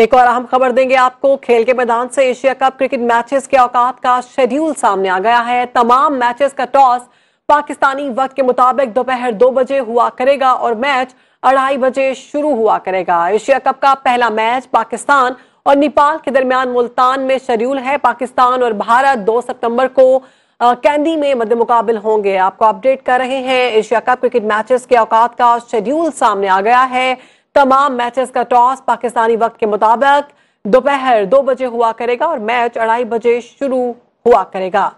एक और अहम खबर देंगे आपको खेल के मैदान से एशिया कप क्रिकेट मैचेस के औकात का शेड्यूल सामने आ गया है तमाम मैचेस का टॉस पाकिस्तानी वक्त के मुताबिक दोपहर दो बजे हुआ करेगा और मैच अढ़ाई बजे शुरू हुआ करेगा एशिया कप का पहला मैच पाकिस्तान और नेपाल के दरमियान मुल्तान में शेड्यूल है पाकिस्तान और भारत दो सितंबर को कैंडी में मद मुकाबल होंगे आपको अपडेट कर रहे हैं एशिया कप क्रिकेट मैचेस के औकात का शेड्यूल सामने आ गया है तमाम मैचेस का टॉस पाकिस्तानी वक्त के मुताबिक दोपहर दो बजे हुआ करेगा और मैच अढ़ाई बजे शुरू हुआ करेगा